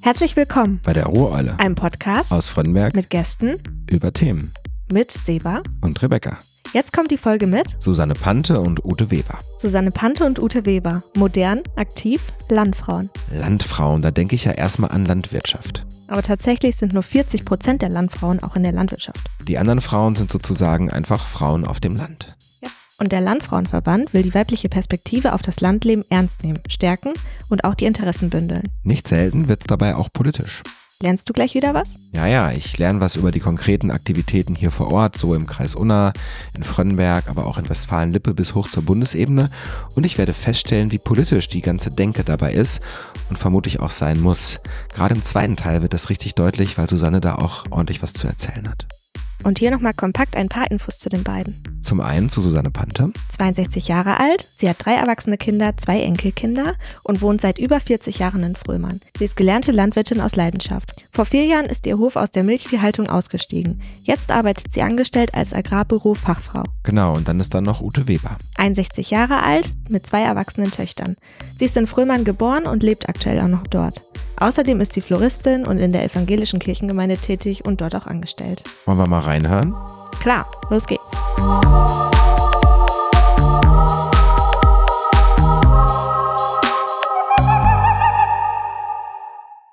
Herzlich willkommen bei der Ruhrolle, einem Podcast aus Frönnberg mit Gästen über Themen mit Seba und Rebecca. Jetzt kommt die Folge mit Susanne Pante und Ute Weber. Susanne Pante und Ute Weber, modern, aktiv, Landfrauen. Landfrauen, da denke ich ja erstmal an Landwirtschaft. Aber tatsächlich sind nur 40 Prozent der Landfrauen auch in der Landwirtschaft. Die anderen Frauen sind sozusagen einfach Frauen auf dem Land. Und der Landfrauenverband will die weibliche Perspektive auf das Landleben ernst nehmen, stärken und auch die Interessen bündeln. Nicht selten wird es dabei auch politisch. Lernst du gleich wieder was? Ja, ja, ich lerne was über die konkreten Aktivitäten hier vor Ort, so im Kreis Unna, in Frönnberg, aber auch in Westfalen-Lippe bis hoch zur Bundesebene. Und ich werde feststellen, wie politisch die ganze Denke dabei ist und vermutlich auch sein muss. Gerade im zweiten Teil wird das richtig deutlich, weil Susanne da auch ordentlich was zu erzählen hat. Und hier nochmal kompakt ein paar Infos zu den beiden. Zum einen zu Susanne Panther. 62 Jahre alt, sie hat drei erwachsene Kinder, zwei Enkelkinder und wohnt seit über 40 Jahren in Frömmern. Sie ist gelernte Landwirtin aus Leidenschaft. Vor vier Jahren ist ihr Hof aus der Milchviehhaltung ausgestiegen. Jetzt arbeitet sie angestellt als Agrarbürofachfrau. Genau, und dann ist da noch Ute Weber. 61 Jahre alt, mit zwei erwachsenen Töchtern. Sie ist in Frömmern geboren und lebt aktuell auch noch dort. Außerdem ist sie Floristin und in der evangelischen Kirchengemeinde tätig und dort auch angestellt. Wollen wir mal reinhören? Klar, los geht's.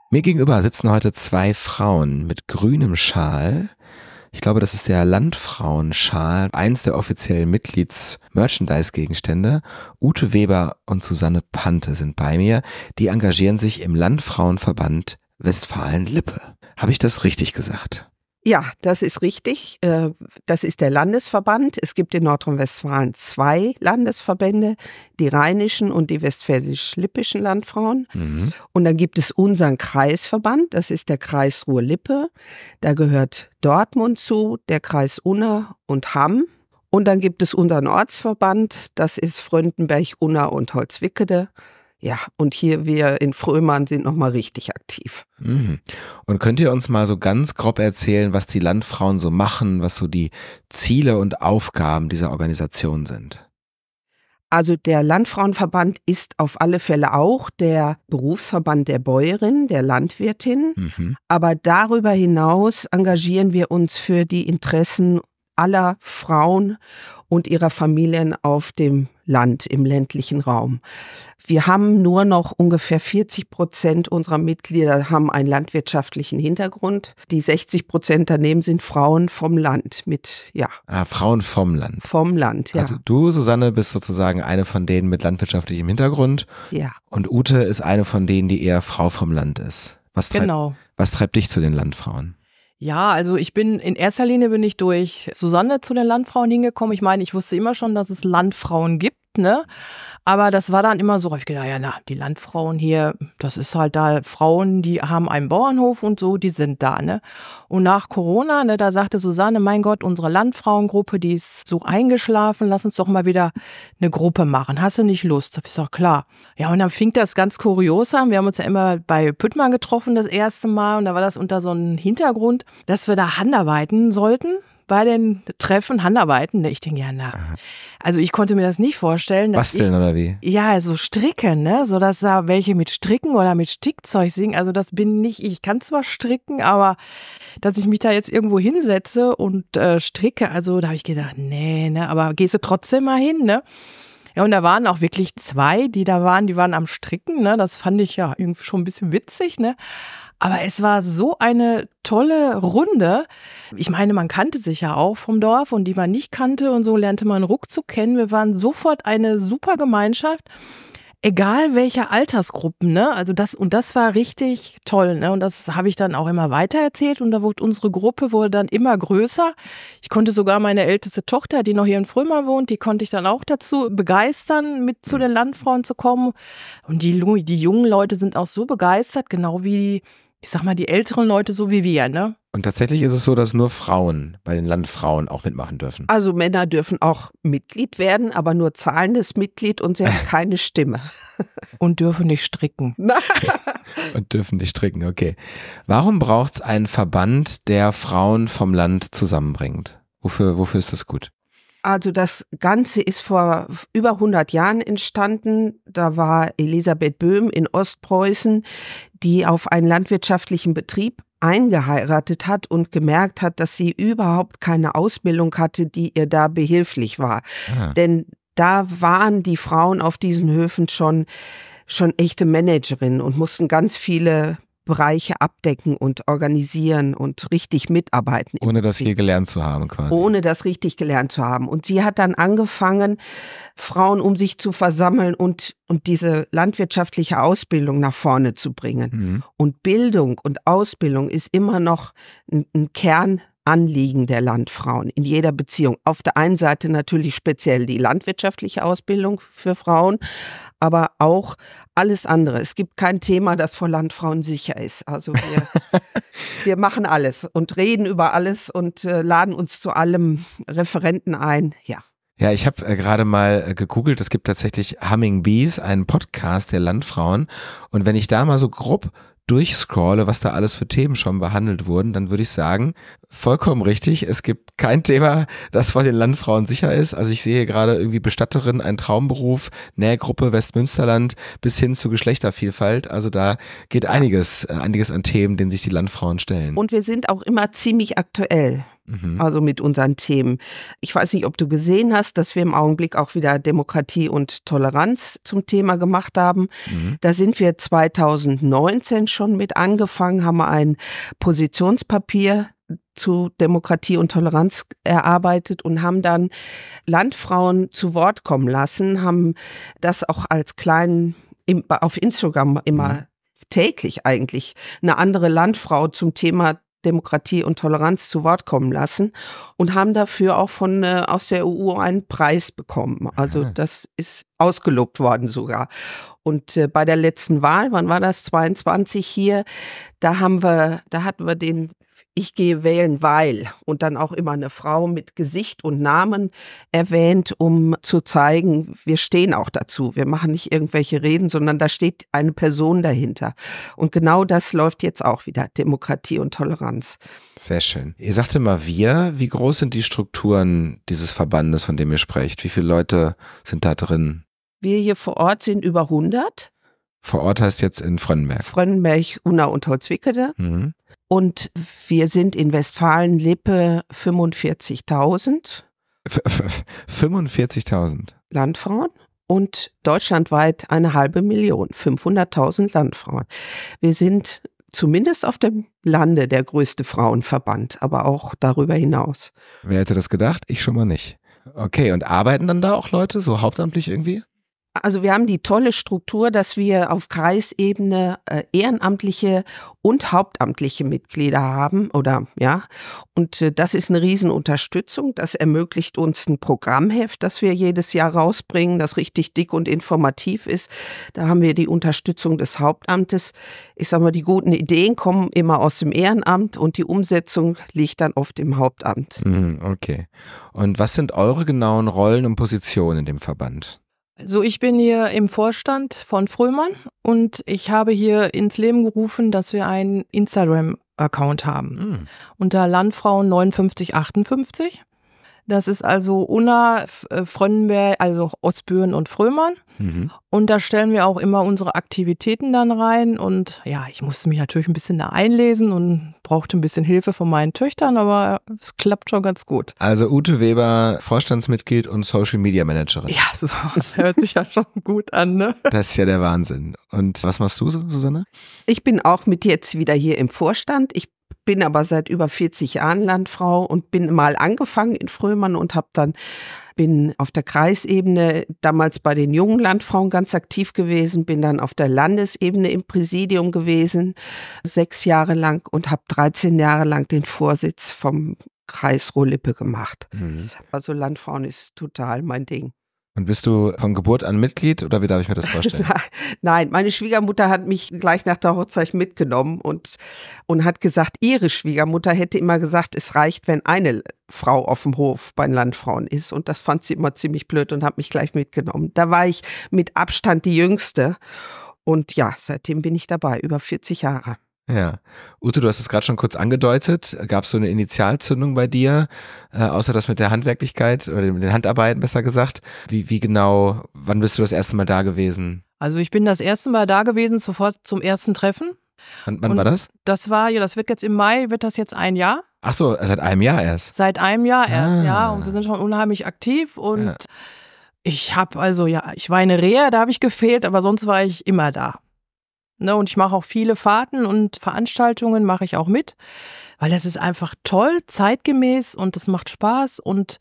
Mir gegenüber sitzen heute zwei Frauen mit grünem Schal ich glaube, das ist der Landfrauenschal, eins der offiziellen Mitglieds-Merchandise-Gegenstände. Ute Weber und Susanne Pante sind bei mir. Die engagieren sich im Landfrauenverband Westfalen-Lippe. Habe ich das richtig gesagt? Ja, das ist richtig. Äh, das ist der Landesverband. Es gibt in Nordrhein-Westfalen zwei Landesverbände, die rheinischen und die westfälisch-lippischen Landfrauen. Mhm. Und dann gibt es unseren Kreisverband, das ist der Kreis Ruhr-Lippe. Da gehört Dortmund zu, der Kreis Unna und Hamm. Und dann gibt es unseren Ortsverband, das ist Fröndenberg, Unna und Holzwickede. Ja, und hier wir in Fröhmann sind nochmal richtig aktiv. Mhm. Und könnt ihr uns mal so ganz grob erzählen, was die Landfrauen so machen, was so die Ziele und Aufgaben dieser Organisation sind? Also der Landfrauenverband ist auf alle Fälle auch der Berufsverband der Bäuerin, der Landwirtin. Mhm. Aber darüber hinaus engagieren wir uns für die Interessen aller Frauen und ihrer Familien auf dem Land, im ländlichen Raum. Wir haben nur noch ungefähr 40 Prozent unserer Mitglieder haben einen landwirtschaftlichen Hintergrund. Die 60 Prozent daneben sind Frauen vom Land mit, ja. Ah, Frauen vom Land. Vom Land, ja. Also du, Susanne, bist sozusagen eine von denen mit landwirtschaftlichem Hintergrund. Ja. Und Ute ist eine von denen, die eher Frau vom Land ist. Was genau. Was treibt dich zu den Landfrauen? Ja, also ich bin in erster Linie bin ich durch Susanne zu den Landfrauen hingekommen. Ich meine, ich wusste immer schon, dass es Landfrauen gibt ne? Aber das war dann immer so, ich gedacht, ja, na, die Landfrauen hier, das ist halt da Frauen, die haben einen Bauernhof und so, die sind da, ne? Und nach Corona, ne, da sagte Susanne, mein Gott, unsere Landfrauengruppe, die ist so eingeschlafen, lass uns doch mal wieder eine Gruppe machen. Hast du nicht Lust? Das ist doch klar. Ja, und dann fing das ganz kurios an. Wir haben uns ja immer bei Püttmann getroffen das erste Mal und da war das unter so einem Hintergrund, dass wir da Handarbeiten sollten, bei den Treffen Handarbeiten. Ne? Ich denke, ja, na. Also ich konnte mir das nicht vorstellen. Basteln ich, oder wie? Ja, also stricken, ne? So dass da welche mit Stricken oder mit Stickzeug singen. Also das bin nicht, ich kann zwar stricken, aber dass ich mich da jetzt irgendwo hinsetze und äh, stricke, also da habe ich gedacht, nee, ne? Aber gehst du trotzdem mal hin, ne? Ja, und da waren auch wirklich zwei, die da waren, die waren am Stricken, ne? Das fand ich ja irgendwie schon ein bisschen witzig, ne? Aber es war so eine tolle Runde. Ich meine, man kannte sich ja auch vom Dorf und die man nicht kannte und so lernte man ruckzuck kennen. Wir waren sofort eine super Gemeinschaft. Egal welcher Altersgruppen, ne? Also das und das war richtig toll, ne? Und das habe ich dann auch immer weiter erzählt und da wurde unsere Gruppe wurde dann immer größer. Ich konnte sogar meine älteste Tochter, die noch hier in Frömer wohnt, die konnte ich dann auch dazu begeistern, mit zu den Landfrauen zu kommen. Und die die jungen Leute sind auch so begeistert, genau wie die ich sag mal, die älteren Leute so wie wir, ne? Und tatsächlich ist es so, dass nur Frauen bei den Landfrauen auch mitmachen dürfen. Also Männer dürfen auch Mitglied werden, aber nur zahlendes Mitglied und sie haben keine Stimme. und dürfen nicht stricken. und dürfen nicht stricken, okay. Warum braucht es einen Verband, der Frauen vom Land zusammenbringt? Wofür, wofür ist das gut? Also das Ganze ist vor über 100 Jahren entstanden. Da war Elisabeth Böhm in Ostpreußen, die auf einen landwirtschaftlichen Betrieb eingeheiratet hat und gemerkt hat, dass sie überhaupt keine Ausbildung hatte, die ihr da behilflich war. Aha. Denn da waren die Frauen auf diesen Höfen schon schon echte Managerinnen und mussten ganz viele Bereiche abdecken und organisieren und richtig mitarbeiten. Ohne das je gelernt zu haben, quasi. Ohne das richtig gelernt zu haben. Und sie hat dann angefangen, Frauen um sich zu versammeln und, und diese landwirtschaftliche Ausbildung nach vorne zu bringen. Mhm. Und Bildung und Ausbildung ist immer noch ein, ein Kern Anliegen der Landfrauen in jeder Beziehung. Auf der einen Seite natürlich speziell die landwirtschaftliche Ausbildung für Frauen, aber auch alles andere. Es gibt kein Thema, das vor Landfrauen sicher ist. Also wir, wir machen alles und reden über alles und äh, laden uns zu allem Referenten ein. Ja. Ja, ich habe äh, gerade mal äh, gegoogelt, es gibt tatsächlich Humming Bees, einen Podcast der Landfrauen. Und wenn ich da mal so grob durchscrolle, was da alles für Themen schon behandelt wurden, dann würde ich sagen, Vollkommen richtig. Es gibt kein Thema, das vor den Landfrauen sicher ist. Also ich sehe gerade irgendwie Bestatterin, ein Traumberuf, Nähgruppe Westmünsterland bis hin zu Geschlechtervielfalt. Also da geht einiges, äh, einiges an Themen, denen sich die Landfrauen stellen. Und wir sind auch immer ziemlich aktuell. Mhm. Also mit unseren Themen. Ich weiß nicht, ob du gesehen hast, dass wir im Augenblick auch wieder Demokratie und Toleranz zum Thema gemacht haben. Mhm. Da sind wir 2019 schon mit angefangen, haben ein Positionspapier zu Demokratie und Toleranz erarbeitet und haben dann Landfrauen zu Wort kommen lassen, haben das auch als kleinen auf Instagram immer mhm. täglich eigentlich eine andere Landfrau zum Thema Demokratie und Toleranz zu Wort kommen lassen und haben dafür auch von äh, aus der EU einen Preis bekommen. Also Aha. das ist ausgelobt worden sogar. Und äh, bei der letzten Wahl, wann war das 22 hier, da haben wir da hatten wir den ich gehe wählen, weil und dann auch immer eine Frau mit Gesicht und Namen erwähnt, um zu zeigen, wir stehen auch dazu. Wir machen nicht irgendwelche Reden, sondern da steht eine Person dahinter. Und genau das läuft jetzt auch wieder, Demokratie und Toleranz. Sehr schön. Ihr sagte mal wir, wie groß sind die Strukturen dieses Verbandes, von dem ihr sprecht? Wie viele Leute sind da drin? Wir hier vor Ort sind über 100 vor Ort heißt jetzt in Frönnenberg. Frönnenberg, Unna und Holzwickede. Mhm. Und wir sind in Westfalen-Lippe 45.000. 45.000. Landfrauen und deutschlandweit eine halbe Million, 500.000 Landfrauen. Wir sind zumindest auf dem Lande der größte Frauenverband, aber auch darüber hinaus. Wer hätte das gedacht? Ich schon mal nicht. Okay, und arbeiten dann da auch Leute so hauptamtlich irgendwie? Also wir haben die tolle Struktur, dass wir auf Kreisebene äh, ehrenamtliche und hauptamtliche Mitglieder haben oder ja und äh, das ist eine Riesenunterstützung. Das ermöglicht uns ein Programmheft, das wir jedes Jahr rausbringen, das richtig dick und informativ ist. Da haben wir die Unterstützung des Hauptamtes. Ich sage mal, die guten Ideen kommen immer aus dem Ehrenamt und die Umsetzung liegt dann oft im Hauptamt. Hm, okay. Und was sind eure genauen Rollen und Positionen in dem Verband? So, ich bin hier im Vorstand von Frömann und ich habe hier ins Leben gerufen, dass wir einen Instagram-Account haben. Mhm. Unter Landfrauen 5958. Das ist also Unna, äh, Frönnberg, also Ostbüren und Frömmern. Mhm. Und da stellen wir auch immer unsere Aktivitäten dann rein. Und ja, ich musste mich natürlich ein bisschen da einlesen und brauchte ein bisschen Hilfe von meinen Töchtern, aber es klappt schon ganz gut. Also Ute Weber, Vorstandsmitglied und Social Media Managerin. Ja, so, hört sich ja schon gut an, ne? Das ist ja der Wahnsinn. Und was machst du, Susanne? Ich bin auch mit jetzt wieder hier im Vorstand. Ich bin aber seit über 40 Jahren Landfrau und bin mal angefangen in Frömmern und habe dann bin auf der Kreisebene damals bei den jungen Landfrauen ganz aktiv gewesen, bin dann auf der Landesebene im Präsidium gewesen, sechs Jahre lang und habe 13 Jahre lang den Vorsitz vom Kreis Rohlippe gemacht. Mhm. Also Landfrauen ist total mein Ding. Und bist du von Geburt an Mitglied oder wie darf ich mir das vorstellen? Nein, meine Schwiegermutter hat mich gleich nach der Hochzeit mitgenommen und, und hat gesagt, ihre Schwiegermutter hätte immer gesagt, es reicht, wenn eine Frau auf dem Hof bei den Landfrauen ist. Und das fand sie immer ziemlich blöd und hat mich gleich mitgenommen. Da war ich mit Abstand die Jüngste. Und ja, seitdem bin ich dabei, über 40 Jahre. Ja. Ute, du hast es gerade schon kurz angedeutet. Gab es so eine Initialzündung bei dir, äh, außer das mit der Handwerklichkeit oder den Handarbeiten besser gesagt? Wie, wie genau, wann bist du das erste Mal da gewesen? Also ich bin das erste Mal da gewesen, sofort zum ersten Treffen. Wann, wann war das? Das war, ja, das wird jetzt im Mai, wird das jetzt ein Jahr. Ach so, seit einem Jahr erst. Seit einem Jahr ah. erst, ja. Und wir sind schon unheimlich aktiv und ja. ich habe also, ja, ich war eine Rehe, da habe ich gefehlt, aber sonst war ich immer da. Ne, und ich mache auch viele Fahrten und Veranstaltungen mache ich auch mit, weil das ist einfach toll, zeitgemäß und es macht Spaß und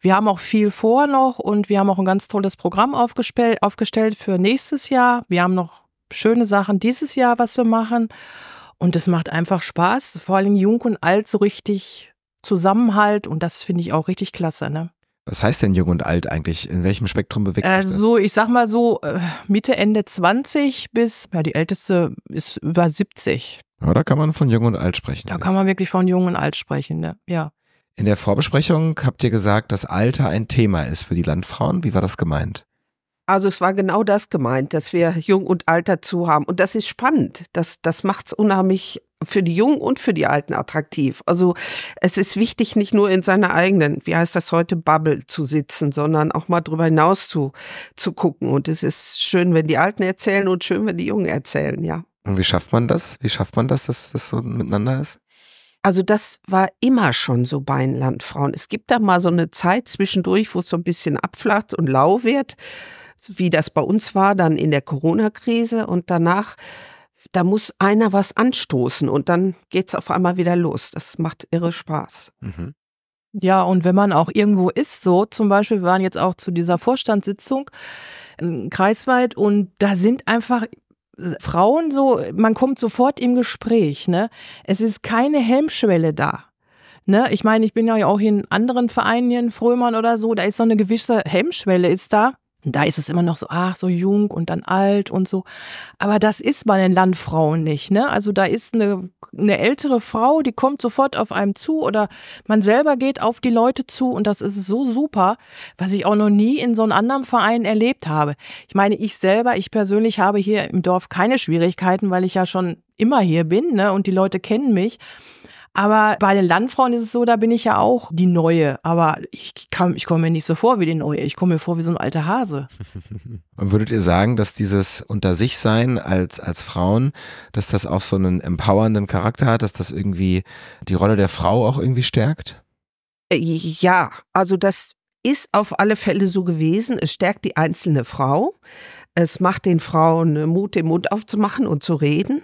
wir haben auch viel vor noch und wir haben auch ein ganz tolles Programm aufgestellt, aufgestellt für nächstes Jahr. Wir haben noch schöne Sachen dieses Jahr, was wir machen und es macht einfach Spaß, vor allem jung und alt so richtig Zusammenhalt und das finde ich auch richtig klasse, ne? Was heißt denn jung und alt eigentlich? In welchem Spektrum bewegt äh, sich das? So, ich sag mal so äh, Mitte, Ende 20 bis, ja, die älteste ist über 70. Ja, da kann man von jung und alt sprechen. Da jetzt. kann man wirklich von jung und alt sprechen, ne? ja. In der Vorbesprechung habt ihr gesagt, dass Alter ein Thema ist für die Landfrauen. Wie war das gemeint? Also es war genau das gemeint, dass wir Jung und Alt dazu haben. Und das ist spannend. Das, das macht es unheimlich für die Jungen und für die Alten attraktiv. Also es ist wichtig, nicht nur in seiner eigenen, wie heißt das heute, Bubble zu sitzen, sondern auch mal drüber hinaus zu, zu gucken. Und es ist schön, wenn die Alten erzählen und schön, wenn die Jungen erzählen, ja. Und wie schafft man das? Wie schafft man das, dass das so miteinander ist? Also das war immer schon so bei den Landfrauen. Es gibt da mal so eine Zeit zwischendurch, wo es so ein bisschen abflacht und lau wird wie das bei uns war, dann in der Corona-Krise und danach, da muss einer was anstoßen und dann geht es auf einmal wieder los. Das macht irre Spaß. Mhm. Ja, und wenn man auch irgendwo ist, so zum Beispiel, wir waren jetzt auch zu dieser Vorstandssitzung ähm, kreisweit und da sind einfach äh, Frauen so, man kommt sofort im Gespräch, ne? Es ist keine Helmschwelle da. Ne, ich meine, ich bin ja auch in anderen Vereinen hier in Frömern oder so, da ist so eine gewisse Hemmschwelle, ist da. Da ist es immer noch so, ach, so jung und dann alt und so. Aber das ist bei den Landfrauen nicht. Ne? Also da ist eine, eine ältere Frau, die kommt sofort auf einem zu oder man selber geht auf die Leute zu und das ist so super, was ich auch noch nie in so einem anderen Verein erlebt habe. Ich meine, ich selber, ich persönlich habe hier im Dorf keine Schwierigkeiten, weil ich ja schon immer hier bin ne? und die Leute kennen mich. Aber bei den Landfrauen ist es so, da bin ich ja auch die Neue. Aber ich, ich komme mir nicht so vor wie die Neue. Ich komme mir vor wie so ein alter Hase. Und würdet ihr sagen, dass dieses Unter sich sein als, als Frauen, dass das auch so einen empowernden Charakter hat, dass das irgendwie die Rolle der Frau auch irgendwie stärkt? Äh, ja, also das ist auf alle Fälle so gewesen. Es stärkt die einzelne Frau. Es macht den Frauen äh, Mut, den Mund aufzumachen und zu reden.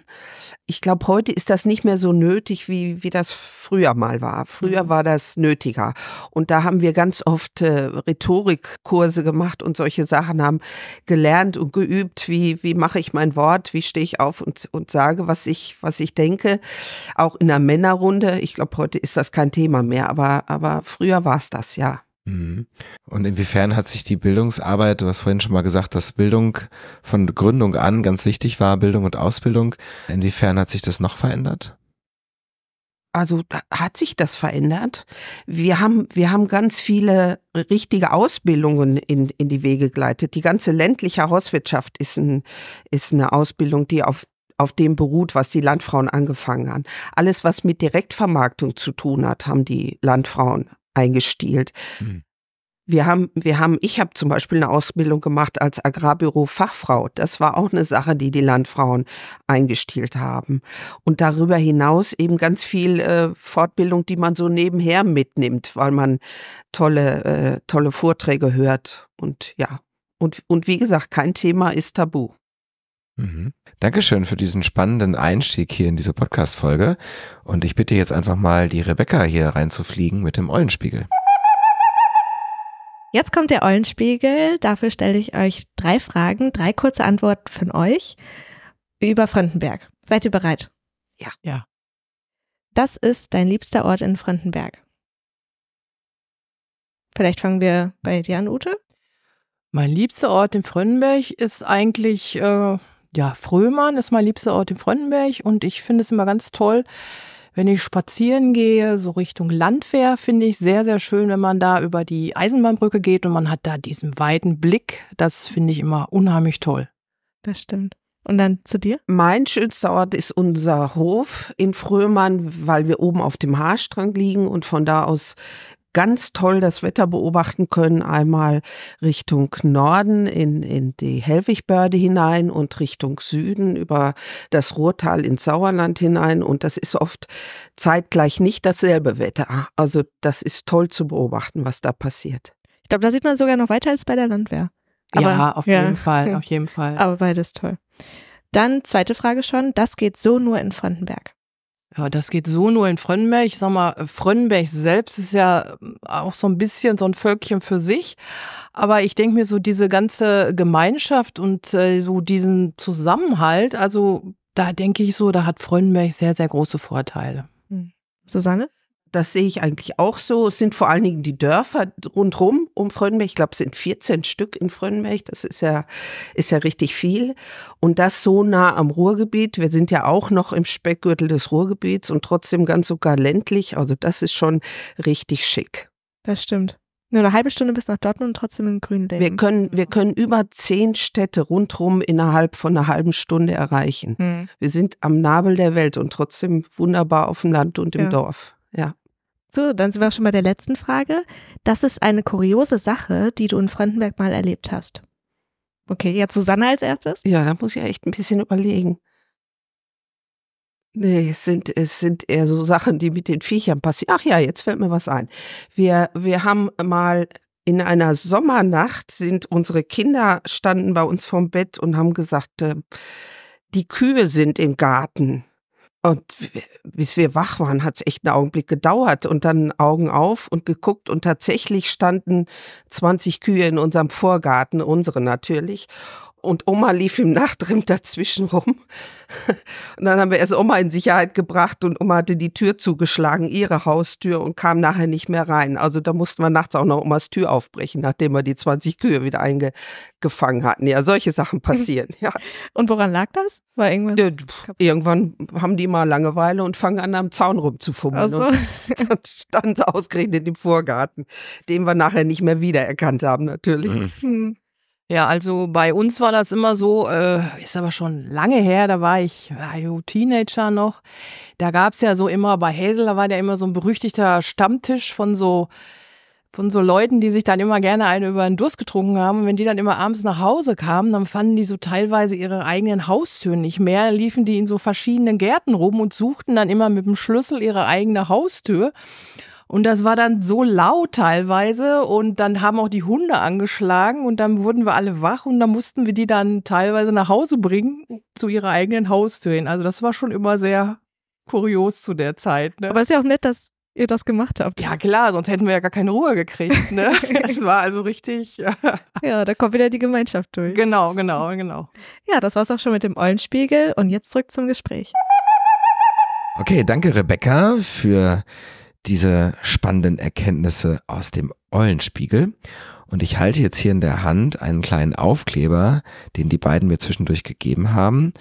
Ich glaube, heute ist das nicht mehr so nötig, wie, wie das früher mal war. Früher mhm. war das nötiger. Und da haben wir ganz oft äh, Rhetorikkurse gemacht und solche Sachen haben gelernt und geübt, wie, wie mache ich mein Wort, wie stehe ich auf und, und sage, was ich, was ich denke. Auch in einer Männerrunde. Ich glaube, heute ist das kein Thema mehr, aber, aber früher war es das, ja. Mhm. Und inwiefern hat sich die Bildungsarbeit, du hast vorhin schon mal gesagt, dass Bildung von Gründung an ganz wichtig war, Bildung und Ausbildung, inwiefern hat sich das noch verändert? Also hat sich das verändert. Wir haben, wir haben ganz viele richtige Ausbildungen in, in die Wege geleitet. Die ganze ländliche Hauswirtschaft ist, ein, ist eine Ausbildung, die auf auf dem beruht, was die Landfrauen angefangen haben. Alles, was mit Direktvermarktung zu tun hat, haben die Landfrauen eingestielt. Mhm. Wir haben, wir haben, ich habe zum Beispiel eine Ausbildung gemacht als Agrarbüro-Fachfrau. Das war auch eine Sache, die die Landfrauen eingestielt haben. Und darüber hinaus eben ganz viel äh, Fortbildung, die man so nebenher mitnimmt, weil man tolle, äh, tolle Vorträge hört. Und ja, und, und wie gesagt, kein Thema ist tabu. Mhm. Dankeschön für diesen spannenden Einstieg hier in diese Podcast-Folge. Und ich bitte jetzt einfach mal die Rebecca hier reinzufliegen mit dem Eulenspiegel. Jetzt kommt der Eulenspiegel. Dafür stelle ich euch drei Fragen, drei kurze Antworten von euch über Frankenberg. Seid ihr bereit? Ja. Ja. Das ist dein liebster Ort in Frankenberg. Vielleicht fangen wir bei dir an, Ute. Mein liebster Ort in Fröndenberg ist eigentlich äh, ja, Frömern ist mein liebster Ort in Fröndenberg und ich finde es immer ganz toll, wenn ich spazieren gehe, so Richtung Landwehr, finde ich sehr, sehr schön, wenn man da über die Eisenbahnbrücke geht und man hat da diesen weiten Blick. Das finde ich immer unheimlich toll. Das stimmt. Und dann zu dir? Mein schönster Ort ist unser Hof in Fröhmann, weil wir oben auf dem Haarstrang liegen und von da aus ganz toll das Wetter beobachten können. Einmal Richtung Norden in, in die Helwigbörde hinein und Richtung Süden über das Ruhrtal ins Sauerland hinein. Und das ist oft zeitgleich nicht dasselbe Wetter. Also das ist toll zu beobachten, was da passiert. Ich glaube, da sieht man sogar noch weiter als bei der Landwehr. Aber, ja, auf ja. jeden Fall, auf jeden Fall. Aber beides toll. Dann zweite Frage schon. Das geht so nur in Frontenberg. Ja, das geht so nur in Frönnberg. Ich sag mal, Frönnberg selbst ist ja ähm, auch so ein bisschen so ein Völkchen für sich. Aber ich denke mir so, diese ganze Gemeinschaft und äh, so diesen Zusammenhalt, also da denke ich so, da hat Frönnberg sehr, sehr große Vorteile. Hm. Susanne? das sehe ich eigentlich auch so. Es sind vor allen Dingen die Dörfer rundherum um Fröndenberg. Ich glaube, es sind 14 Stück in Fröndenberg. Das ist ja, ist ja richtig viel. Und das so nah am Ruhrgebiet. Wir sind ja auch noch im Speckgürtel des Ruhrgebiets und trotzdem ganz sogar ländlich. Also das ist schon richtig schick. Das stimmt. Nur eine halbe Stunde bis nach Dortmund und trotzdem in grünen Leben. Wir können, wir können über zehn Städte rundherum innerhalb von einer halben Stunde erreichen. Hm. Wir sind am Nabel der Welt und trotzdem wunderbar auf dem Land und im ja. Dorf. Ja. So, dann sind wir auch schon bei der letzten Frage. Das ist eine kuriose Sache, die du in Frontenberg mal erlebt hast. Okay, jetzt Susanne als erstes? Ja, da muss ich echt ein bisschen überlegen. Nee, es sind, es sind eher so Sachen, die mit den Viechern passieren. Ach ja, jetzt fällt mir was ein. Wir, wir haben mal in einer Sommernacht sind unsere Kinder standen bei uns vorm Bett und haben gesagt, äh, die Kühe sind im Garten. Und bis wir wach waren, hat es echt einen Augenblick gedauert und dann Augen auf und geguckt und tatsächlich standen 20 Kühe in unserem Vorgarten, unsere natürlich und Oma lief im Nachtrimm dazwischen rum. Und dann haben wir erst Oma in Sicherheit gebracht und Oma hatte die Tür zugeschlagen, ihre Haustür und kam nachher nicht mehr rein. Also da mussten wir nachts auch noch Omas Tür aufbrechen, nachdem wir die 20 Kühe wieder eingefangen hatten. Ja, solche Sachen passieren. Ja. Und woran lag das? War irgendwas? Ja, irgendwann haben die mal Langeweile und fangen an, am Zaun rumzufummeln. So. Und dann standen sie ausgerechnet im Vorgarten, den wir nachher nicht mehr wiedererkannt haben, natürlich. Mhm. Hm. Ja, also bei uns war das immer so, äh, ist aber schon lange her, da war ich äh, Teenager noch. Da gab es ja so immer, bei Häsel, da war der immer so ein berüchtigter Stammtisch von so von so Leuten, die sich dann immer gerne einen über den Durst getrunken haben. Und wenn die dann immer abends nach Hause kamen, dann fanden die so teilweise ihre eigenen Haustüren nicht mehr, dann liefen die in so verschiedenen Gärten rum und suchten dann immer mit dem Schlüssel ihre eigene Haustür. Und das war dann so laut teilweise und dann haben auch die Hunde angeschlagen und dann wurden wir alle wach und dann mussten wir die dann teilweise nach Hause bringen zu ihrer eigenen Haustür hin. Also das war schon immer sehr kurios zu der Zeit. Ne? Aber es ist ja auch nett, dass ihr das gemacht habt. Ja klar, sonst hätten wir ja gar keine Ruhe gekriegt. Ne? das war also richtig. ja, da kommt wieder die Gemeinschaft durch. Genau, genau, genau. Ja, das war's auch schon mit dem Eulenspiegel und jetzt zurück zum Gespräch. Okay, danke Rebecca für diese spannenden Erkenntnisse aus dem Eulenspiegel. Und ich halte jetzt hier in der Hand einen kleinen Aufkleber, den die beiden mir zwischendurch gegeben haben.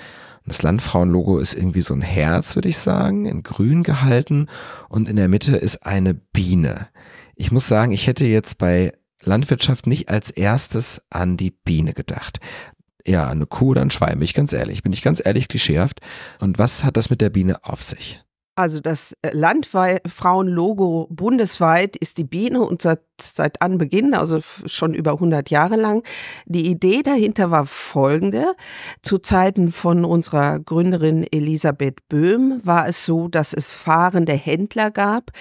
Das Landfrauenlogo ist irgendwie so ein Herz, würde ich sagen, in grün gehalten und in der Mitte ist eine Biene. Ich muss sagen, ich hätte jetzt bei Landwirtschaft nicht als erstes an die Biene gedacht. Ja, eine Kuh oder ein Schwein, bin ich ganz ehrlich. Bin ich ganz ehrlich klischeehaft. Und was hat das mit der Biene auf sich? also das äh, Landfrauenlogo bundesweit ist die Biene und seit seit Anbeginn, also schon über 100 Jahre lang. Die Idee dahinter war folgende. Zu Zeiten von unserer Gründerin Elisabeth Böhm war es so, dass es fahrende Händler gab,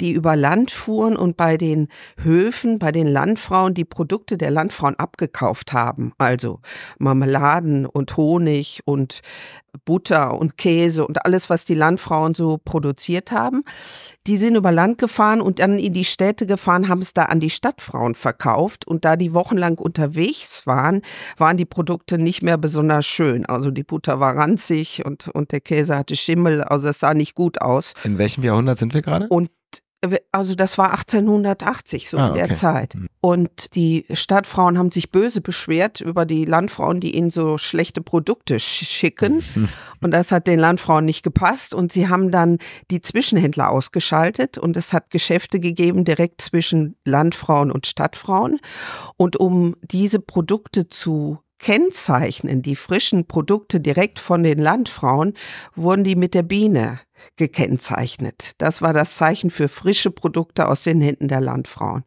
die über Land fuhren und bei den Höfen, bei den Landfrauen die Produkte der Landfrauen abgekauft haben. Also Marmeladen und Honig und Butter und Käse und alles, was die Landfrauen so produziert haben. Die sind über Land gefahren und dann in die Städte gefahren, haben es da an die Stadtfrauen verkauft. Und da die wochenlang unterwegs waren, waren die Produkte nicht mehr besonders schön. Also die Butter war ranzig und, und der Käse hatte Schimmel. Also es sah nicht gut aus. In welchem Jahrhundert sind wir gerade? Und also das war 1880 so ah, in der Zeit. Mhm. Und die Stadtfrauen haben sich böse beschwert über die Landfrauen, die ihnen so schlechte Produkte schicken. und das hat den Landfrauen nicht gepasst. Und sie haben dann die Zwischenhändler ausgeschaltet und es hat Geschäfte gegeben direkt zwischen Landfrauen und Stadtfrauen. Und um diese Produkte zu kennzeichnen, die frischen Produkte direkt von den Landfrauen, wurden die mit der Biene gekennzeichnet. Das war das Zeichen für frische Produkte aus den Händen der Landfrauen.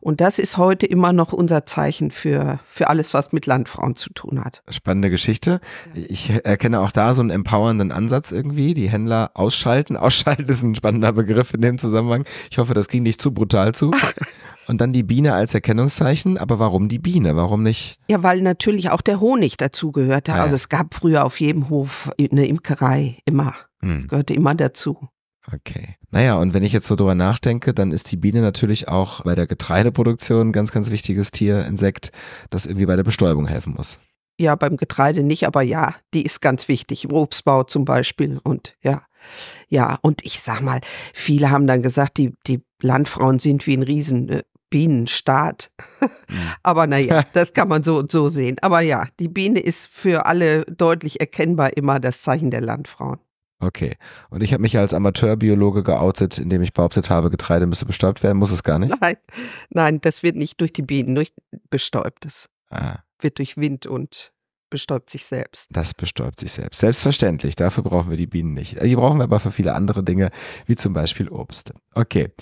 Und das ist heute immer noch unser Zeichen für, für alles, was mit Landfrauen zu tun hat. Spannende Geschichte. Ich erkenne auch da so einen empowernden Ansatz irgendwie. Die Händler ausschalten. Ausschalten ist ein spannender Begriff in dem Zusammenhang. Ich hoffe, das ging nicht zu brutal zu. Und dann die Biene als Erkennungszeichen. Aber warum die Biene? Warum nicht? Ja, weil natürlich auch der Honig dazugehörte. Ah ja. Also es gab früher auf jedem Hof eine Imkerei immer. Das hm. gehörte immer dazu. Okay. Naja, und wenn ich jetzt so drüber nachdenke, dann ist die Biene natürlich auch bei der Getreideproduktion ein ganz, ganz wichtiges Tier, Insekt, das irgendwie bei der Bestäubung helfen muss. Ja, beim Getreide nicht, aber ja, die ist ganz wichtig. Im Obstbau zum Beispiel und ja. Ja, und ich sag mal, viele haben dann gesagt, die, die Landfrauen sind wie ein Riesen. Äh, Bienenstaat. Hm. Aber naja, das kann man so und so sehen. Aber ja, die Biene ist für alle deutlich erkennbar immer das Zeichen der Landfrauen. Okay. Und ich habe mich als Amateurbiologe geoutet, indem ich behauptet habe, Getreide müsse bestäubt werden. Muss es gar nicht? Nein, nein, das wird nicht durch die Bienen durch bestäubt. Das ah. wird durch Wind und bestäubt sich selbst. Das bestäubt sich selbst. Selbstverständlich. Dafür brauchen wir die Bienen nicht. Die brauchen wir aber für viele andere Dinge, wie zum Beispiel Obst. Okay.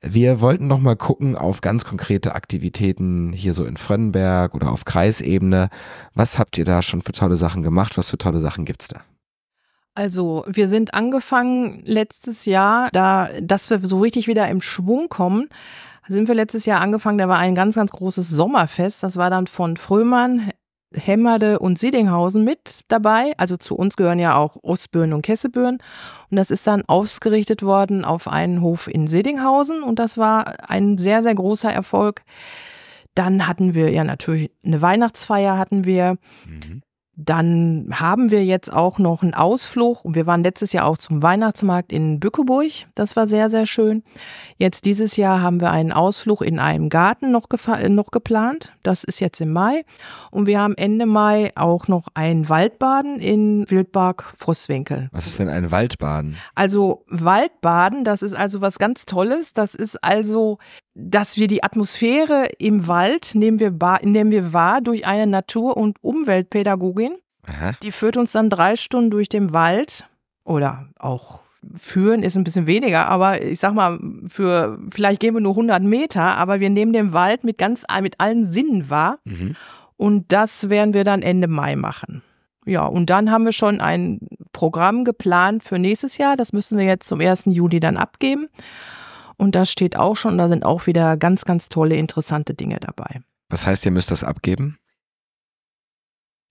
Wir wollten nochmal gucken auf ganz konkrete Aktivitäten hier so in Frönnenberg oder auf Kreisebene. Was habt ihr da schon für tolle Sachen gemacht? Was für tolle Sachen gibt es da? Also, wir sind angefangen letztes Jahr, da, dass wir so richtig wieder im Schwung kommen, sind wir letztes Jahr angefangen, da war ein ganz, ganz großes Sommerfest. Das war dann von Frömmern, Hemmerde und Siedinghausen mit dabei. Also zu uns gehören ja auch Ostbüren und Kessebüren. Und das ist dann ausgerichtet worden auf einen Hof in Siedinghausen. Und das war ein sehr, sehr großer Erfolg. Dann hatten wir ja natürlich eine Weihnachtsfeier hatten wir. Mhm. Dann haben wir jetzt auch noch einen Ausflug und wir waren letztes Jahr auch zum Weihnachtsmarkt in Bückeburg. Das war sehr, sehr schön. Jetzt dieses Jahr haben wir einen Ausflug in einem Garten noch, äh, noch geplant. Das ist jetzt im Mai. Und wir haben Ende Mai auch noch ein Waldbaden in Wildpark Frostwinkel. Was ist denn ein Waldbaden? Also Waldbaden, das ist also was ganz Tolles. Das ist also dass wir die Atmosphäre im Wald nehmen wir, nehmen wir wahr durch eine Natur- und Umweltpädagogin Aha. Die führt uns dann drei Stunden durch den Wald oder auch führen ist ein bisschen weniger, aber ich sag mal, für vielleicht gehen wir nur 100 Meter, aber wir nehmen den Wald mit ganz mit allen Sinnen wahr. Mhm. Und das werden wir dann Ende Mai machen. Ja, und dann haben wir schon ein Programm geplant für nächstes Jahr. Das müssen wir jetzt zum 1. Juli dann abgeben. Und da steht auch schon, da sind auch wieder ganz, ganz tolle, interessante Dinge dabei. Was heißt, ihr müsst das abgeben?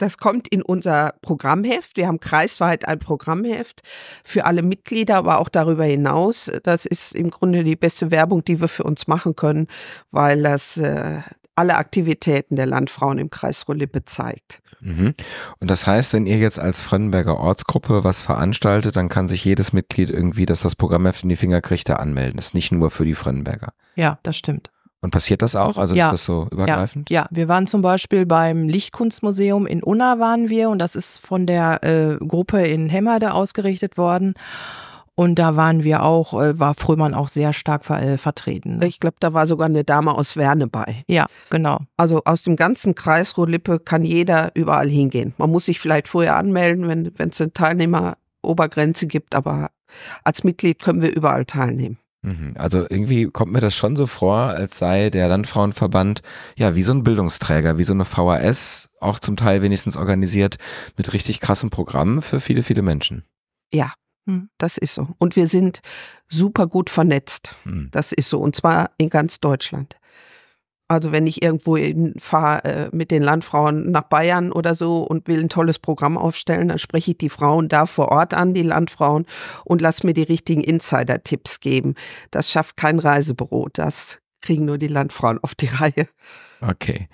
Das kommt in unser Programmheft. Wir haben kreisweit ein Programmheft für alle Mitglieder, aber auch darüber hinaus. Das ist im Grunde die beste Werbung, die wir für uns machen können, weil das äh, alle Aktivitäten der Landfrauen im Kreis Rolippe zeigt. Mhm. Und das heißt, wenn ihr jetzt als Frennenberger Ortsgruppe was veranstaltet, dann kann sich jedes Mitglied irgendwie, das das Programmheft in die Finger kriegt, da anmelden. Das ist nicht nur für die Frennenberger. Ja, das stimmt. Und passiert das auch? Also ja. ist das so übergreifend? Ja. ja, wir waren zum Beispiel beim Lichtkunstmuseum in Unna waren wir und das ist von der äh, Gruppe in Hemmerde ausgerichtet worden. Und da waren wir auch, äh, war Fröhmann auch sehr stark ver äh, vertreten. Ne? Ich glaube, da war sogar eine Dame aus Werne bei. Ja, genau. Also aus dem ganzen Kreis Ruhr-Lippe kann jeder überall hingehen. Man muss sich vielleicht vorher anmelden, wenn es eine Teilnehmerobergrenze gibt, aber als Mitglied können wir überall teilnehmen. Mhm. Also irgendwie kommt mir das schon so vor, als sei der Landfrauenverband ja wie so ein Bildungsträger, wie so eine VHS, auch zum Teil wenigstens organisiert mit richtig krassen Programmen für viele, viele Menschen. Ja, hm, das ist so. Und wir sind super gut vernetzt. Mhm. Das ist so. Und zwar in ganz Deutschland. Also wenn ich irgendwo fahre äh, mit den Landfrauen nach Bayern oder so und will ein tolles Programm aufstellen, dann spreche ich die Frauen da vor Ort an, die Landfrauen, und lass mir die richtigen Insider-Tipps geben. Das schafft kein Reisebüro. Das kriegen nur die Landfrauen auf die Reihe. Okay.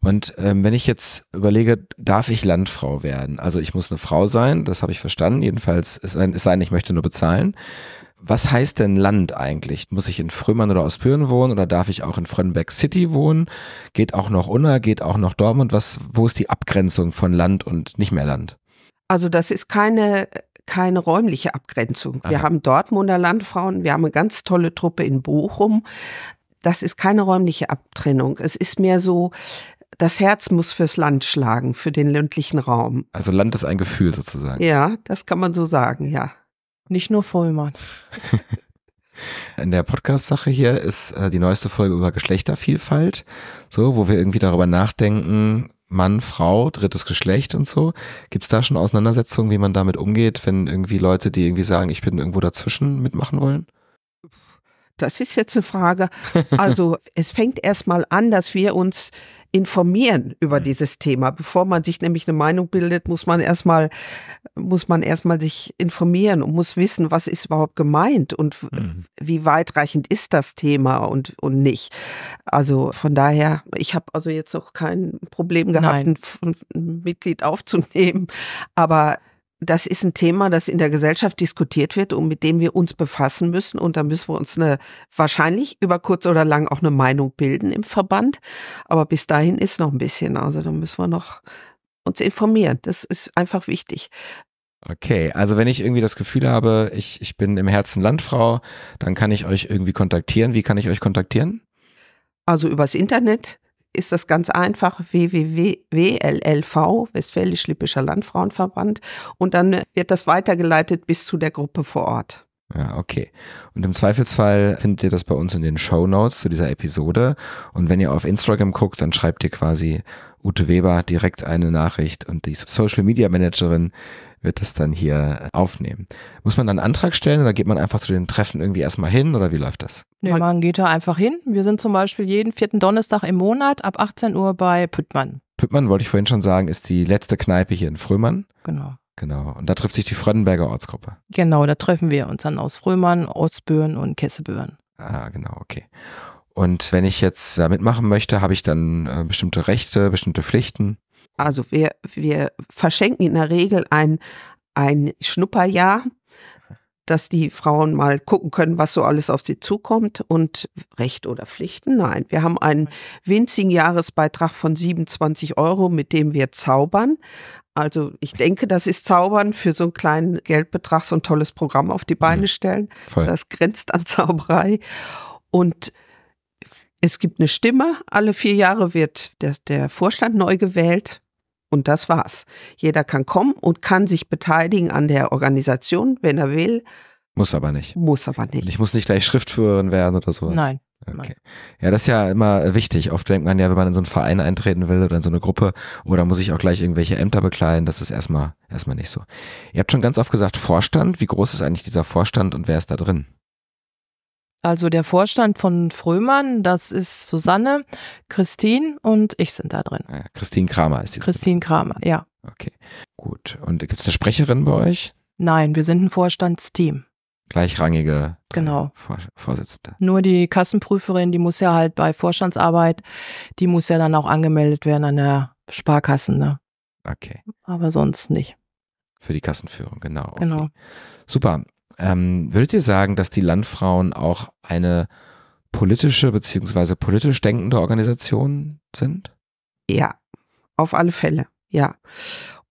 Und ähm, wenn ich jetzt überlege, darf ich Landfrau werden? Also ich muss eine Frau sein, das habe ich verstanden. Jedenfalls, es sei denn, ich möchte nur bezahlen was heißt denn Land eigentlich? Muss ich in Frömmern oder Ostbüren wohnen oder darf ich auch in Frönnberg City wohnen? Geht auch noch Unna, geht auch noch Dortmund? Was, wo ist die Abgrenzung von Land und nicht mehr Land? Also das ist keine, keine räumliche Abgrenzung. Wir Aha. haben Dortmunder Landfrauen, wir haben eine ganz tolle Truppe in Bochum. Das ist keine räumliche Abtrennung. Es ist mehr so, das Herz muss fürs Land schlagen, für den ländlichen Raum. Also Land ist ein Gefühl sozusagen. Ja, das kann man so sagen, ja. Nicht nur Vollmann. In der Podcast-Sache hier ist äh, die neueste Folge über Geschlechtervielfalt, so, wo wir irgendwie darüber nachdenken, Mann, Frau, drittes Geschlecht und so. Gibt es da schon Auseinandersetzungen, wie man damit umgeht, wenn irgendwie Leute, die irgendwie sagen, ich bin irgendwo dazwischen, mitmachen wollen? Das ist jetzt eine Frage. Also es fängt erstmal an, dass wir uns informieren über mhm. dieses Thema. Bevor man sich nämlich eine Meinung bildet, muss man erstmal, muss man erstmal sich informieren und muss wissen, was ist überhaupt gemeint und mhm. wie weitreichend ist das Thema und, und nicht. Also von daher, ich habe also jetzt auch kein Problem gehabt, ein, ein Mitglied aufzunehmen, aber das ist ein Thema, das in der Gesellschaft diskutiert wird und mit dem wir uns befassen müssen. Und da müssen wir uns eine, wahrscheinlich über kurz oder lang auch eine Meinung bilden im Verband. Aber bis dahin ist noch ein bisschen. Also da müssen wir noch uns informieren. Das ist einfach wichtig. Okay, also wenn ich irgendwie das Gefühl habe, ich, ich bin im Herzen Landfrau, dann kann ich euch irgendwie kontaktieren. Wie kann ich euch kontaktieren? Also übers Internet ist das ganz einfach www.wllv, Westfälisch-Lippischer Landfrauenverband. Und dann wird das weitergeleitet bis zu der Gruppe vor Ort. Ja, okay. Und im Zweifelsfall findet ihr das bei uns in den Show Notes zu dieser Episode. Und wenn ihr auf Instagram guckt, dann schreibt ihr quasi Ute Weber direkt eine Nachricht und die Social Media Managerin wird das dann hier aufnehmen. Muss man dann einen Antrag stellen oder geht man einfach zu den Treffen irgendwie erstmal hin oder wie läuft das? Nee, man geht da einfach hin. Wir sind zum Beispiel jeden vierten Donnerstag im Monat ab 18 Uhr bei Püttmann. Püttmann, wollte ich vorhin schon sagen, ist die letzte Kneipe hier in Frömmern. Genau. Genau. Und da trifft sich die Frödenberger Ortsgruppe. Genau, da treffen wir uns dann aus Frömmern, Ostbüren und Kessebüren. Ah, genau, okay. Und wenn ich jetzt da mitmachen möchte, habe ich dann äh, bestimmte Rechte, bestimmte Pflichten? also wir, wir verschenken in der Regel ein, ein Schnupperjahr, dass die Frauen mal gucken können, was so alles auf sie zukommt und Recht oder Pflichten. Nein, wir haben einen winzigen Jahresbeitrag von 27 Euro, mit dem wir zaubern. Also ich denke, das ist Zaubern für so einen kleinen Geldbetrag, so ein tolles Programm auf die Beine stellen. Voll. Das grenzt an Zauberei. Und es gibt eine Stimme. Alle vier Jahre wird der, der Vorstand neu gewählt. Und das war's. Jeder kann kommen und kann sich beteiligen an der Organisation, wenn er will. Muss aber nicht. Muss aber nicht. Ich muss nicht gleich Schriftführerin werden oder sowas. Nein. Okay. Ja, das ist ja immer wichtig. Oft denkt man ja, wenn man in so einen Verein eintreten will oder in so eine Gruppe oder muss ich auch gleich irgendwelche Ämter bekleiden, das ist erstmal, erstmal nicht so. Ihr habt schon ganz oft gesagt Vorstand. Wie groß ist eigentlich dieser Vorstand und wer ist da drin? Also der Vorstand von Frömann, das ist Susanne, Christine und ich sind da drin. Ah ja, Christine Kramer ist die. Christine Kramer, ja. Okay, gut. Und gibt es eine Sprecherin bei euch? Nein, wir sind ein Vorstandsteam. Gleichrangige genau. Vorsitzende. Nur die Kassenprüferin, die muss ja halt bei Vorstandsarbeit, die muss ja dann auch angemeldet werden an der Sparkasse. Ne? Okay. Aber sonst nicht. Für die Kassenführung, genau. Okay. Genau. Super. Ähm, würdet ihr sagen, dass die Landfrauen auch eine politische bzw. politisch denkende Organisation sind? Ja, auf alle Fälle, ja.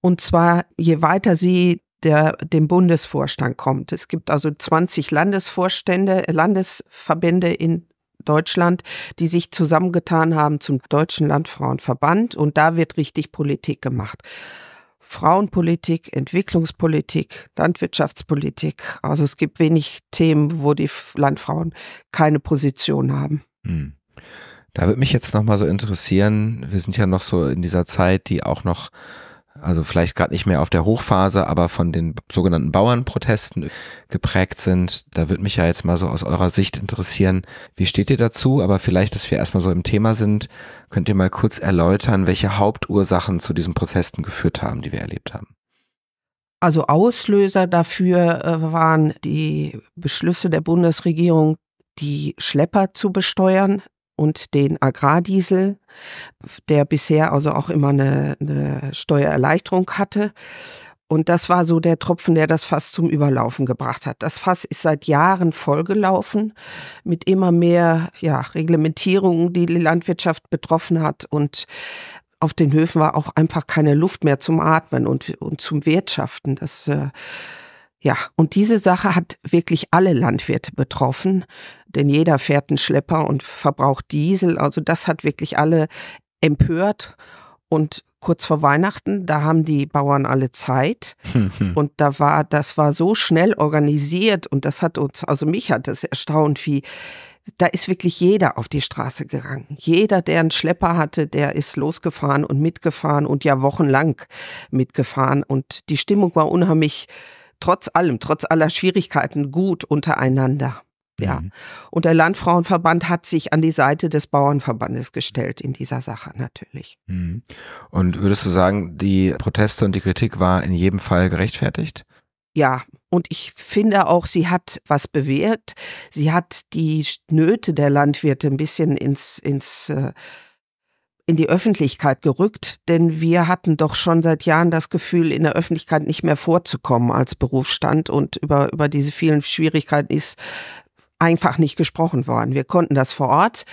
Und zwar, je weiter sie der, dem Bundesvorstand kommt. Es gibt also 20 Landesvorstände, äh, Landesverbände in Deutschland, die sich zusammengetan haben zum Deutschen Landfrauenverband und da wird richtig Politik gemacht. Frauenpolitik, Entwicklungspolitik, Landwirtschaftspolitik. Also es gibt wenig Themen, wo die Landfrauen keine Position haben. Hm. Da würde mich jetzt nochmal so interessieren, wir sind ja noch so in dieser Zeit, die auch noch also vielleicht gerade nicht mehr auf der Hochphase, aber von den sogenannten Bauernprotesten geprägt sind. Da würde mich ja jetzt mal so aus eurer Sicht interessieren, wie steht ihr dazu? Aber vielleicht, dass wir erstmal so im Thema sind, könnt ihr mal kurz erläutern, welche Hauptursachen zu diesen Protesten geführt haben, die wir erlebt haben. Also Auslöser dafür äh, waren die Beschlüsse der Bundesregierung, die Schlepper zu besteuern und den Agrardiesel, der bisher also auch immer eine, eine Steuererleichterung hatte. Und das war so der Tropfen, der das Fass zum Überlaufen gebracht hat. Das Fass ist seit Jahren vollgelaufen mit immer mehr ja, Reglementierungen, die die Landwirtschaft betroffen hat. Und auf den Höfen war auch einfach keine Luft mehr zum Atmen und, und zum Wirtschaften. Das, äh, ja, und diese Sache hat wirklich alle Landwirte betroffen denn jeder fährt einen Schlepper und verbraucht Diesel. Also das hat wirklich alle empört. Und kurz vor Weihnachten, da haben die Bauern alle Zeit. und da war, das war so schnell organisiert und das hat uns, also mich hat das erstaunt, wie da ist wirklich jeder auf die Straße gegangen. Jeder, der einen Schlepper hatte, der ist losgefahren und mitgefahren und ja wochenlang mitgefahren. Und die Stimmung war unheimlich, trotz allem, trotz aller Schwierigkeiten, gut untereinander. Ja. Mhm. Und der Landfrauenverband hat sich an die Seite des Bauernverbandes gestellt in dieser Sache natürlich. Mhm. Und würdest du sagen, die Proteste und die Kritik war in jedem Fall gerechtfertigt? Ja, und ich finde auch, sie hat was bewirkt. Sie hat die Nöte der Landwirte ein bisschen ins, ins äh, in die Öffentlichkeit gerückt, denn wir hatten doch schon seit Jahren das Gefühl, in der Öffentlichkeit nicht mehr vorzukommen als Berufsstand und über, über diese vielen Schwierigkeiten ist einfach nicht gesprochen worden. Wir konnten das vor Ort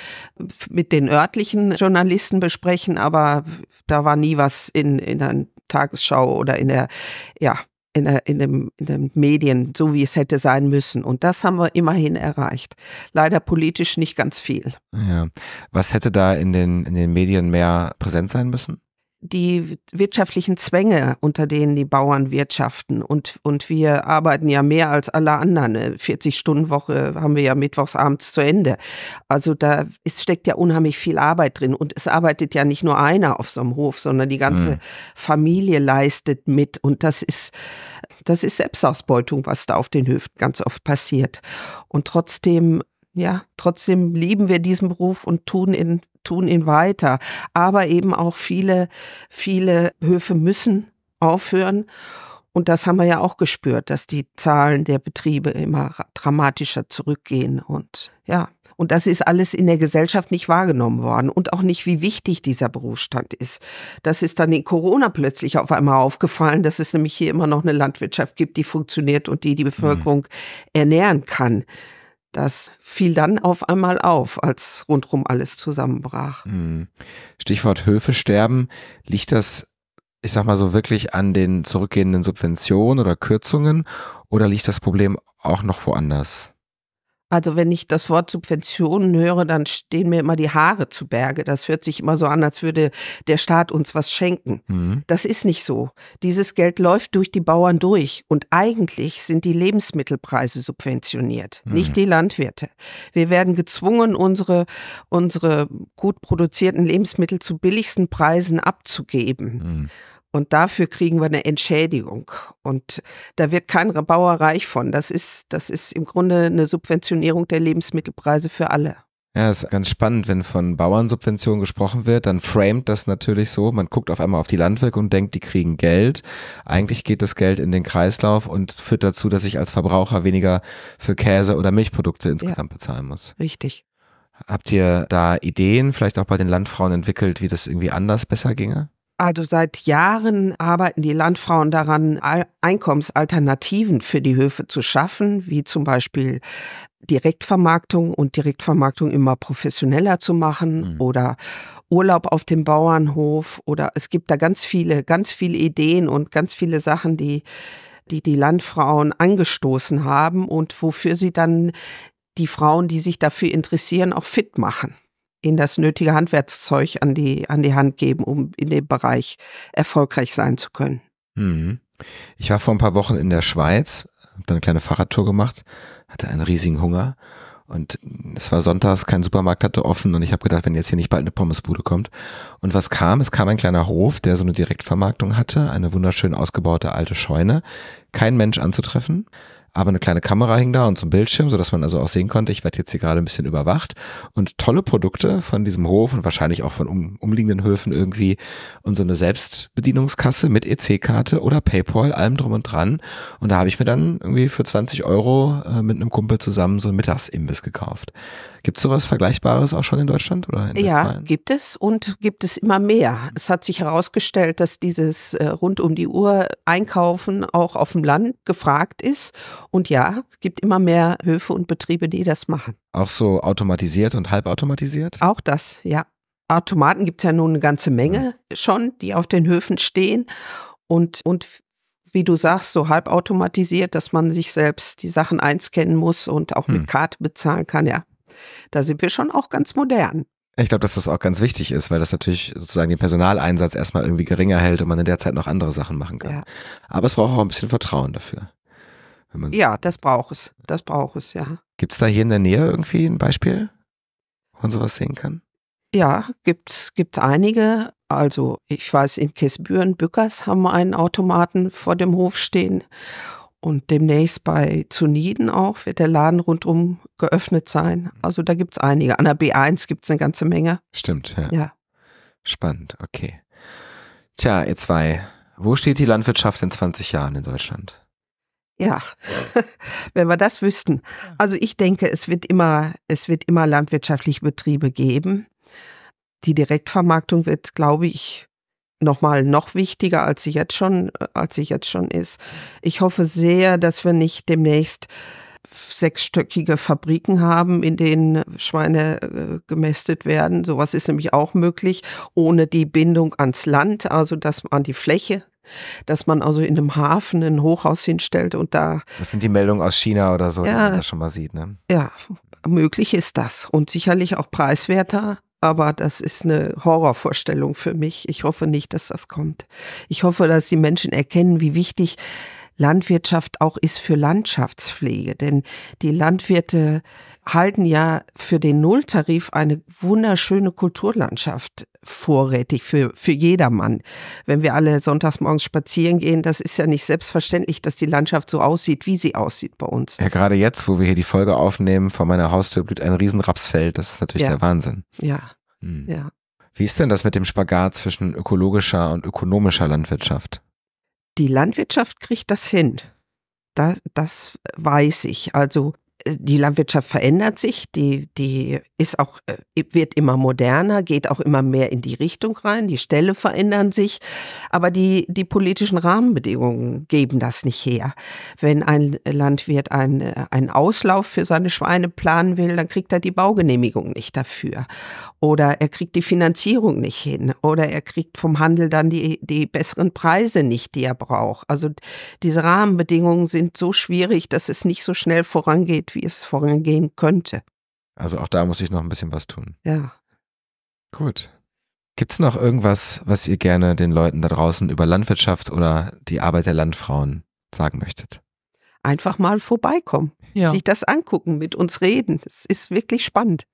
mit den örtlichen Journalisten besprechen, aber da war nie was in, in der Tagesschau oder in der, ja, in, der, in, dem, in den Medien, so wie es hätte sein müssen. Und das haben wir immerhin erreicht. Leider politisch nicht ganz viel. Ja. Was hätte da in den, in den Medien mehr präsent sein müssen? die wirtschaftlichen Zwänge, unter denen die Bauern wirtschaften. Und, und wir arbeiten ja mehr als alle anderen. 40-Stunden-Woche haben wir ja mittwochsabends zu Ende. Also da ist, steckt ja unheimlich viel Arbeit drin. Und es arbeitet ja nicht nur einer auf so einem Hof, sondern die ganze mhm. Familie leistet mit. Und das ist, das ist Selbstausbeutung, was da auf den Höfen ganz oft passiert. Und trotzdem ja, trotzdem lieben wir diesen Beruf und tun ihn, tun ihn weiter. Aber eben auch viele, viele Höfe müssen aufhören. Und das haben wir ja auch gespürt, dass die Zahlen der Betriebe immer dramatischer zurückgehen. Und ja, und das ist alles in der Gesellschaft nicht wahrgenommen worden und auch nicht, wie wichtig dieser Berufsstand ist. Das ist dann in Corona plötzlich auf einmal aufgefallen, dass es nämlich hier immer noch eine Landwirtschaft gibt, die funktioniert und die die mhm. Bevölkerung mhm. ernähren kann. Das fiel dann auf einmal auf, als rundrum alles zusammenbrach. Hm. Stichwort Höfe sterben. Liegt das, ich sag mal so, wirklich an den zurückgehenden Subventionen oder Kürzungen oder liegt das Problem auch noch woanders? Also wenn ich das Wort Subventionen höre, dann stehen mir immer die Haare zu Berge. Das hört sich immer so an, als würde der Staat uns was schenken. Mhm. Das ist nicht so. Dieses Geld läuft durch die Bauern durch. Und eigentlich sind die Lebensmittelpreise subventioniert, mhm. nicht die Landwirte. Wir werden gezwungen, unsere, unsere gut produzierten Lebensmittel zu billigsten Preisen abzugeben. Mhm. Und dafür kriegen wir eine Entschädigung. Und da wird kein Bauer reich von. Das ist, das ist im Grunde eine Subventionierung der Lebensmittelpreise für alle. Ja, ist ganz spannend, wenn von Bauernsubventionen gesprochen wird, dann framet das natürlich so. Man guckt auf einmal auf die Landwirte und denkt, die kriegen Geld. Eigentlich geht das Geld in den Kreislauf und führt dazu, dass ich als Verbraucher weniger für Käse oder Milchprodukte insgesamt ja, bezahlen muss. Richtig. Habt ihr da Ideen, vielleicht auch bei den Landfrauen entwickelt, wie das irgendwie anders besser ginge? Also seit Jahren arbeiten die Landfrauen daran, Einkommensalternativen für die Höfe zu schaffen, wie zum Beispiel Direktvermarktung und Direktvermarktung immer professioneller zu machen mhm. oder Urlaub auf dem Bauernhof oder es gibt da ganz viele, ganz viele Ideen und ganz viele Sachen, die die, die Landfrauen angestoßen haben und wofür sie dann die Frauen, die sich dafür interessieren, auch fit machen ihnen das nötige Handwerkszeug an die, an die Hand geben, um in dem Bereich erfolgreich sein zu können. Mhm. Ich war vor ein paar Wochen in der Schweiz, habe dann eine kleine Fahrradtour gemacht, hatte einen riesigen Hunger und es war sonntags, kein Supermarkt hatte offen und ich habe gedacht, wenn jetzt hier nicht bald eine Pommesbude kommt. Und was kam? Es kam ein kleiner Hof, der so eine Direktvermarktung hatte, eine wunderschön ausgebaute alte Scheune, kein Mensch anzutreffen aber eine kleine Kamera hing da und zum ein Bildschirm, sodass man also auch sehen konnte, ich werde jetzt hier gerade ein bisschen überwacht. Und tolle Produkte von diesem Hof und wahrscheinlich auch von um, umliegenden Höfen irgendwie und so eine Selbstbedienungskasse mit EC-Karte oder PayPal, allem drum und dran. Und da habe ich mir dann irgendwie für 20 Euro äh, mit einem Kumpel zusammen so einen Mittagsimbiss gekauft. Gibt es sowas Vergleichbares auch schon in Deutschland oder in Westfalen? Ja, gibt es und gibt es immer mehr. Es hat sich herausgestellt, dass dieses äh, rund um die Uhr Einkaufen auch auf dem Land gefragt ist. Und ja, es gibt immer mehr Höfe und Betriebe, die das machen. Auch so automatisiert und halbautomatisiert? Auch das, ja. Automaten gibt es ja nun eine ganze Menge mhm. schon, die auf den Höfen stehen. Und, und wie du sagst, so halbautomatisiert, dass man sich selbst die Sachen einscannen muss und auch hm. mit Karte bezahlen kann, ja. Da sind wir schon auch ganz modern. Ich glaube, dass das auch ganz wichtig ist, weil das natürlich sozusagen den Personaleinsatz erstmal irgendwie geringer hält und man in der Zeit noch andere Sachen machen kann. Ja. Aber es braucht auch ein bisschen Vertrauen dafür. ja, das braucht es. Das braucht es, ja. Gibt es da hier in der Nähe irgendwie ein Beispiel, wo man sowas sehen kann? Ja, gibt es einige. Also, ich weiß, in Kissbüren, Bückers haben einen Automaten vor dem Hof stehen. Und demnächst bei Zuniden auch wird der Laden rundum geöffnet sein. Mhm. Also da gibt es einige. An der B1 gibt es eine ganze Menge. Stimmt, ja. ja. Spannend, okay. Tja, ihr zwei, wo steht die Landwirtschaft in 20 Jahren in Deutschland? Ja, wenn wir das wüssten. Also ich denke, es wird immer, es wird immer landwirtschaftliche Betriebe geben. Die Direktvermarktung wird, glaube ich, nochmal noch wichtiger, als sie jetzt schon, als sie jetzt schon ist. Ich hoffe sehr, dass wir nicht demnächst sechsstöckige Fabriken haben, in denen Schweine äh, gemästet werden. Sowas ist nämlich auch möglich, ohne die Bindung ans Land, also dass an die Fläche, dass man also in einem Hafen ein Hochhaus hinstellt und da. Das sind die Meldungen aus China oder so, ja, die man da schon mal sieht, ne? Ja, möglich ist das und sicherlich auch preiswerter aber das ist eine Horrorvorstellung für mich. Ich hoffe nicht, dass das kommt. Ich hoffe, dass die Menschen erkennen, wie wichtig Landwirtschaft auch ist für Landschaftspflege. Denn die Landwirte halten ja für den Nulltarif eine wunderschöne Kulturlandschaft vorrätig für, für jedermann. Wenn wir alle sonntags morgens spazieren gehen, das ist ja nicht selbstverständlich, dass die Landschaft so aussieht, wie sie aussieht bei uns. Ja, gerade jetzt, wo wir hier die Folge aufnehmen, vor meiner Haustür blüht ein Riesenrapsfeld. Das ist natürlich ja. der Wahnsinn. Ja. Hm. ja. Wie ist denn das mit dem Spagat zwischen ökologischer und ökonomischer Landwirtschaft? Die Landwirtschaft kriegt das hin. Das, das weiß ich. Also äh, die Landwirtschaft verändert sich, die, die ist auch, äh, wird immer moderner, geht auch immer mehr in die Richtung rein, die Ställe verändern sich, aber die, die politischen Rahmenbedingungen geben das nicht her. Wenn ein Landwirt ein, äh, einen Auslauf für seine Schweine planen will, dann kriegt er die Baugenehmigung nicht dafür. Oder er kriegt die Finanzierung nicht hin. Oder er kriegt vom Handel dann die, die besseren Preise nicht, die er braucht. Also diese Rahmenbedingungen sind so schwierig, dass es nicht so schnell vorangeht, wie es vorangehen könnte. Also auch da muss ich noch ein bisschen was tun. Ja. Gut. Gibt es noch irgendwas, was ihr gerne den Leuten da draußen über Landwirtschaft oder die Arbeit der Landfrauen sagen möchtet? Einfach mal vorbeikommen, ja. sich das angucken, mit uns reden. Das ist wirklich spannend.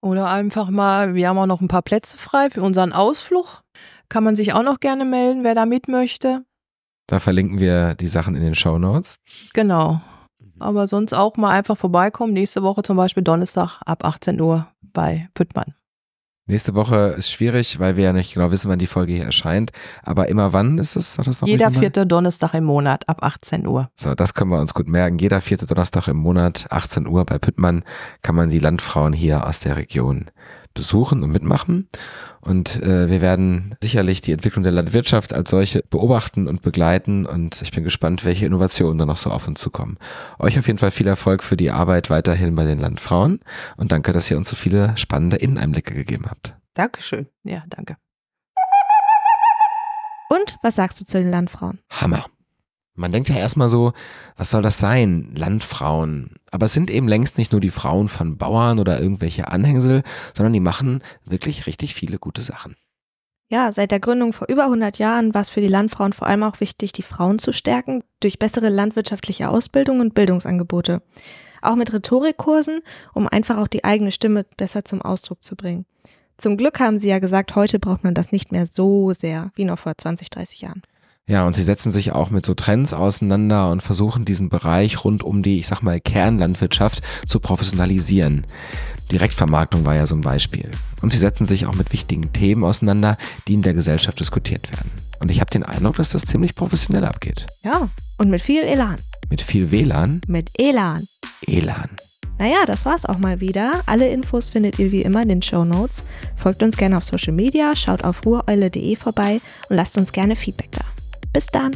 Oder einfach mal, wir haben auch noch ein paar Plätze frei für unseren Ausflug. Kann man sich auch noch gerne melden, wer da mit möchte. Da verlinken wir die Sachen in den Show Notes. Genau aber sonst auch mal einfach vorbeikommen. Nächste Woche zum Beispiel Donnerstag ab 18 Uhr bei Püttmann. Nächste Woche ist schwierig, weil wir ja nicht genau wissen, wann die Folge hier erscheint. Aber immer wann ist es? Jeder vierte Donnerstag im Monat ab 18 Uhr. So, das können wir uns gut merken. Jeder vierte Donnerstag im Monat, 18 Uhr bei Püttmann, kann man die Landfrauen hier aus der Region besuchen und mitmachen. Und äh, wir werden sicherlich die Entwicklung der Landwirtschaft als solche beobachten und begleiten. Und ich bin gespannt, welche Innovationen da noch so auf uns zukommen. Euch auf jeden Fall viel Erfolg für die Arbeit weiterhin bei den Landfrauen. Und danke, dass ihr uns so viele spannende Inneneinblicke gegeben habt. Dankeschön. Ja, danke. Und was sagst du zu den Landfrauen? Hammer. Man denkt ja erstmal so, was soll das sein? Landfrauen. Aber es sind eben längst nicht nur die Frauen von Bauern oder irgendwelche Anhängsel, sondern die machen wirklich richtig viele gute Sachen. Ja, seit der Gründung vor über 100 Jahren war es für die Landfrauen vor allem auch wichtig, die Frauen zu stärken durch bessere landwirtschaftliche Ausbildung und Bildungsangebote. Auch mit Rhetorikkursen, um einfach auch die eigene Stimme besser zum Ausdruck zu bringen. Zum Glück haben sie ja gesagt, heute braucht man das nicht mehr so sehr wie noch vor 20, 30 Jahren. Ja, und sie setzen sich auch mit so Trends auseinander und versuchen diesen Bereich rund um die, ich sag mal, Kernlandwirtschaft zu professionalisieren. Direktvermarktung war ja so ein Beispiel. Und sie setzen sich auch mit wichtigen Themen auseinander, die in der Gesellschaft diskutiert werden. Und ich habe den Eindruck, dass das ziemlich professionell abgeht. Ja, und mit viel Elan. Mit viel WLAN? Mit Elan. Elan. Naja, das war's auch mal wieder. Alle Infos findet ihr wie immer in den Show Notes. Folgt uns gerne auf Social Media, schaut auf ruheule.de vorbei und lasst uns gerne Feedback da. Bis dann.